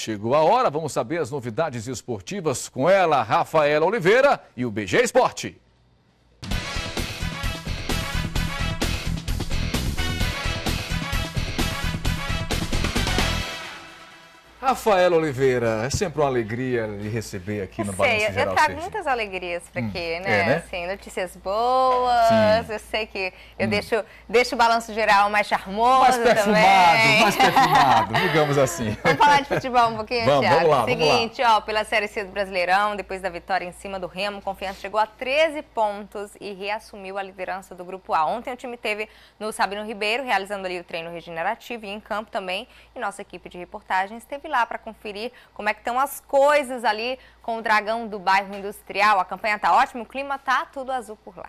Chegou a hora, vamos saber as novidades esportivas com ela, Rafaela Oliveira e o BG Esporte. Rafael Oliveira, é sempre uma alegria lhe receber aqui no Balanço eu Geral. Eu trago muitas alegrias para aqui, hum, é, né? É, né? Assim, notícias boas, Sim. eu sei que eu hum. deixo, deixo o Balanço Geral mais charmoso Mais perfumado, também. mais perfumado, digamos assim. Vamos falar de futebol um pouquinho, vamos, Thiago? Vamos lá, Seguinte, vamos lá. ó, pela Série C do Brasileirão, depois da vitória em cima do Remo, Confiança chegou a 13 pontos e reassumiu a liderança do Grupo A. Ontem o time teve no Sabino Ribeiro, realizando ali o treino regenerativo e em campo também, e nossa equipe de reportagens teve lá para conferir como é que estão as coisas ali com o dragão do bairro industrial. A campanha está ótima, o clima está tudo azul por lá.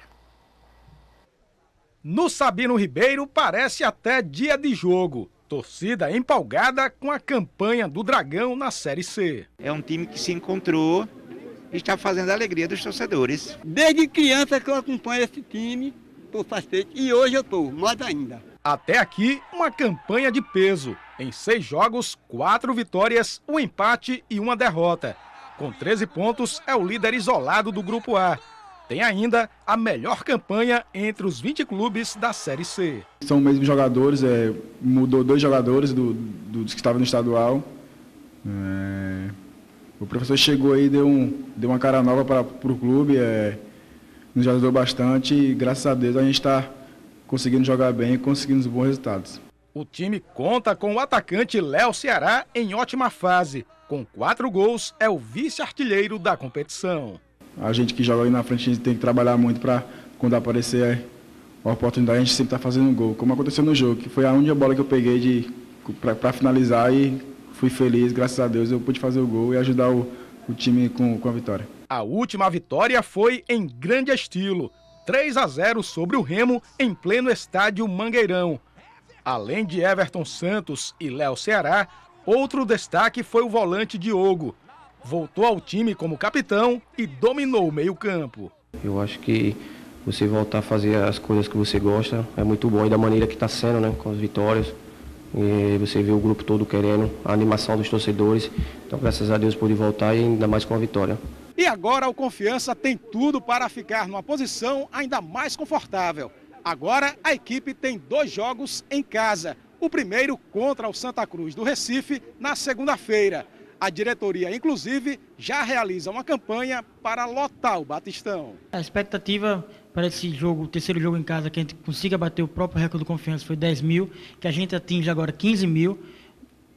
No Sabino Ribeiro parece até dia de jogo. Torcida empolgada com a campanha do Dragão na Série C. É um time que se encontrou e está fazendo a alegria dos torcedores. Desde criança que eu acompanho esse time, estou satisfeito. E hoje eu estou, mais ainda. Até aqui, uma campanha de peso. Em seis jogos, quatro vitórias, um empate e uma derrota. Com 13 pontos, é o líder isolado do Grupo A. Tem ainda a melhor campanha entre os 20 clubes da Série C. São os mesmos jogadores, é, mudou dois jogadores do, do, dos que estavam no estadual. É, o professor chegou aí, deu, um, deu uma cara nova para o clube, é, nos ajudou bastante e graças a Deus a gente está conseguindo jogar bem e conseguindo bons resultados. O time conta com o atacante Léo Ceará em ótima fase. Com quatro gols, é o vice-artilheiro da competição. A gente que joga ali na frente tem que trabalhar muito para quando aparecer a oportunidade, a gente sempre está fazendo um gol. Como aconteceu no jogo, que foi a única bola que eu peguei para finalizar e fui feliz, graças a Deus eu pude fazer o gol e ajudar o, o time com, com a vitória. A última vitória foi em grande estilo. 3 a 0 sobre o Remo em pleno estádio Mangueirão. Além de Everton Santos e Léo Ceará, outro destaque foi o volante Diogo. Voltou ao time como capitão e dominou o meio-campo. Eu acho que você voltar a fazer as coisas que você gosta é muito bom e da maneira que está sendo, né, com as vitórias. E você vê o grupo todo querendo, a animação dos torcedores. Então, graças a Deus, pude voltar e ainda mais com a vitória. E agora o Confiança tem tudo para ficar numa posição ainda mais confortável. Agora a equipe tem dois jogos em casa. O primeiro contra o Santa Cruz do Recife na segunda-feira. A diretoria, inclusive, já realiza uma campanha para lotar o Batistão. A expectativa para esse jogo, o terceiro jogo em casa, que a gente consiga bater o próprio recorde de confiança foi 10 mil, que a gente atinge agora 15 mil.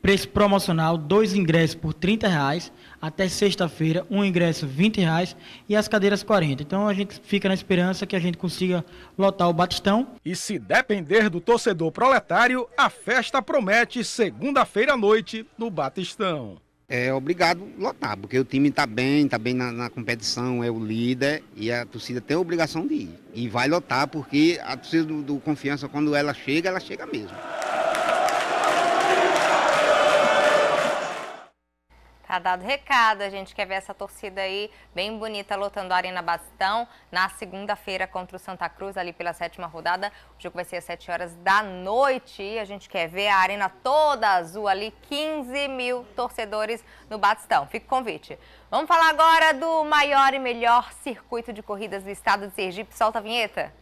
Preço promocional, dois ingressos por R$ reais até sexta-feira, um ingresso R$ reais e as cadeiras 40. Então a gente fica na esperança que a gente consiga lotar o Batistão. E se depender do torcedor proletário, a festa promete segunda-feira à noite no Batistão. É obrigado lotar, porque o time está bem, está bem na, na, competição, é o líder e a torcida tem a obrigação de ir. E vai lotar, porque a torcida do, do Confiança, quando ela chega, ela chega mesmo. Tá dado recado, a gente quer ver essa torcida aí bem bonita lotando a Arena Bastão na segunda-feira contra o Santa Cruz, ali pela sétima rodada. O jogo vai ser às 7 horas da noite e a gente quer ver a Arena toda azul ali, 15 mil torcedores no Bastão. Fica o convite. Vamos falar agora do maior e melhor circuito de corridas do estado de Sergipe. Solta a vinheta.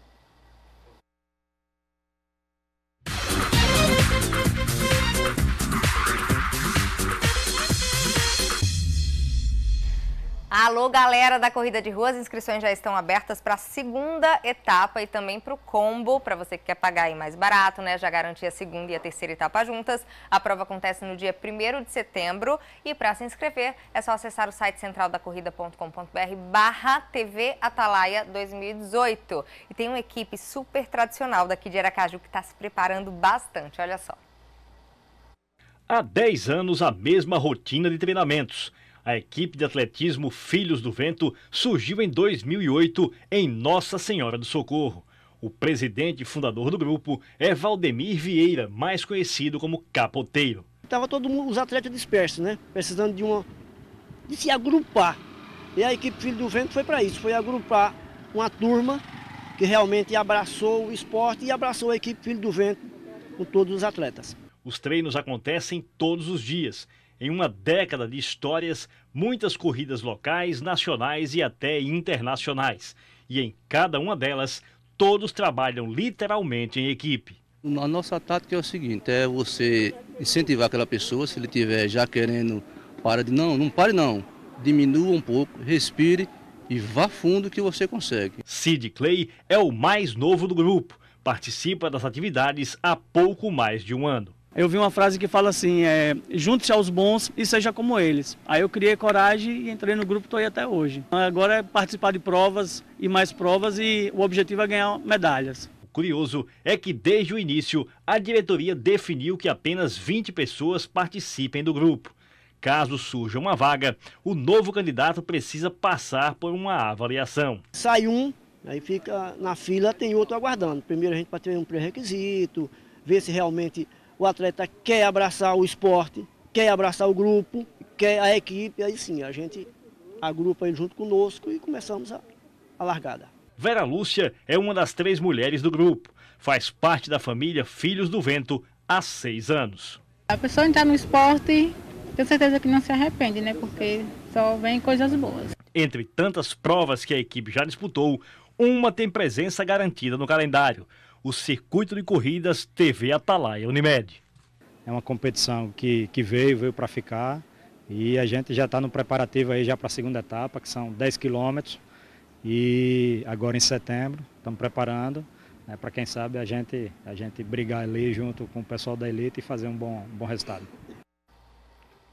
Alô, galera da Corrida de Ruas, inscrições já estão abertas para a segunda etapa e também para o combo, para você que quer pagar aí mais barato, né? Já garantir a segunda e a terceira etapa juntas. A prova acontece no dia 1 de setembro e para se inscrever é só acessar o site centraldacorrida.com.br barra TV Atalaia 2018. E tem uma equipe super tradicional daqui de Aracaju que está se preparando bastante, olha só. Há 10 anos a mesma rotina de treinamentos a equipe de atletismo Filhos do Vento surgiu em 2008 em Nossa Senhora do Socorro. O presidente e fundador do grupo é Valdemir Vieira, mais conhecido como Capoteiro. Estava todo mundo, os atletas dispersos, né? Precisando de uma de se agrupar. E a equipe Filho do Vento foi para isso, foi agrupar uma turma que realmente abraçou o esporte e abraçou a equipe Filho do Vento com todos os atletas. Os treinos acontecem todos os dias em uma década de histórias, muitas corridas locais, nacionais e até internacionais. E em cada uma delas, todos trabalham literalmente em equipe. A nossa tática é o seguinte, é você incentivar aquela pessoa, se ele estiver já querendo, para de não, não pare não, diminua um pouco, respire e vá fundo que você consegue. Sid Clay é o mais novo do grupo, participa das atividades há pouco mais de um ano. Eu vi uma frase que fala assim: é, junte-se aos bons e seja como eles. Aí eu criei coragem e entrei no grupo, estou aí até hoje. Então, agora é participar de provas e mais provas e o objetivo é ganhar medalhas. O curioso é que desde o início a diretoria definiu que apenas 20 pessoas participem do grupo. Caso surja uma vaga, o novo candidato precisa passar por uma avaliação. Sai um, aí fica na fila, tem outro aguardando. Primeiro a gente para ter um pré-requisito, ver se realmente o atleta quer abraçar o esporte, quer abraçar o grupo, quer a equipe, aí sim, a gente agrupa ele junto conosco e começamos a, a largada. Vera Lúcia é uma das três mulheres do grupo. Faz parte da família Filhos do Vento há seis anos. A pessoa entrar no esporte, tenho certeza que não se arrepende, né? Porque só vem coisas boas. Entre tantas provas que a equipe já disputou, uma tem presença garantida no calendário o Circuito de Corridas TV Atalaia Unimed. É uma competição que, que veio, veio para ficar e a gente já está no preparativo aí já para a segunda etapa, que são 10 quilômetros e agora em setembro estamos preparando né, para quem sabe a gente, a gente brigar ali junto com o pessoal da elite e fazer um bom, um bom resultado.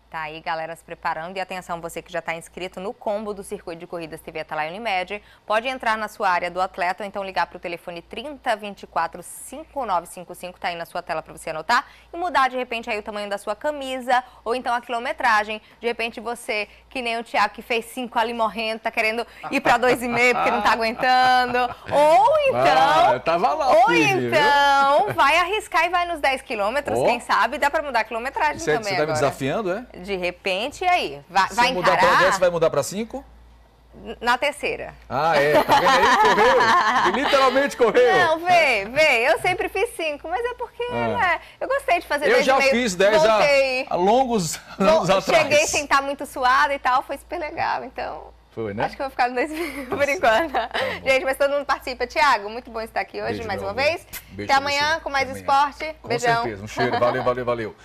Tá aí, galera, se preparando. E atenção, você que já está inscrito no combo do Circuito de Corridas TV Atalaia Unimed, pode entrar na sua área do atleta ou então ligar para o telefone 3024 5955, tá aí na sua tela para você anotar, e mudar de repente aí o tamanho da sua camisa ou então a quilometragem. De repente você, que nem o Tiago, que fez 5 ali morrendo, tá querendo ir para 2,5 porque não tá aguentando. Ou ah, então... Ah, lá, ou filho, então viu? vai arriscar e vai nos 10 quilômetros, oh. quem sabe, dá para mudar a quilometragem Isso também Você tá agora. me desafiando, é? de repente, e aí? Vai, Se mudar para 10, vai mudar para 5? Na terceira. Ah, é. Tá aí? Correu. literalmente correu. Não, vê, vê. Eu sempre fiz cinco, mas é porque ah. Né, eu gostei de fazer eu dez. Eu já meio, fiz dez há a, longos anos cheguei atrás. Cheguei sem estar muito suada e tal, foi super legal. Então, foi, né? Acho que eu vou ficar no mil tá por enquanto. Tá Gente, mas todo mundo participa. Tiago, muito bom estar aqui hoje Beijo, mais uma amor. vez. Beijo Até amanhã você. com mais Até esporte. Amanhã. Com Beijão. certeza, um cheiro. Valeu, valeu, valeu.